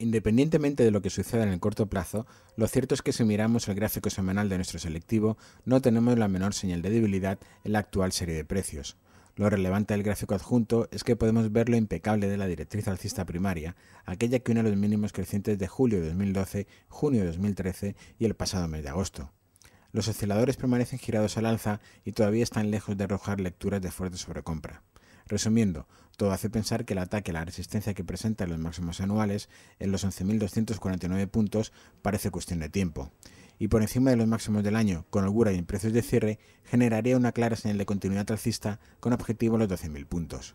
Independientemente de lo que suceda en el corto plazo, lo cierto es que si miramos el gráfico semanal de nuestro selectivo, no tenemos la menor señal de debilidad en la actual serie de precios. Lo relevante del gráfico adjunto es que podemos ver lo impecable de la directriz alcista primaria, aquella que une los mínimos crecientes de julio de 2012, junio de 2013 y el pasado mes de agosto. Los osciladores permanecen girados al alza y todavía están lejos de arrojar lecturas de fuerte sobrecompra. Resumiendo, todo hace pensar que el ataque a la resistencia que presenta en los máximos anuales, en los 11.249 puntos, parece cuestión de tiempo. Y por encima de los máximos del año, con holgura y en precios de cierre, generaría una clara señal de continuidad alcista con objetivo a los 12.000 puntos.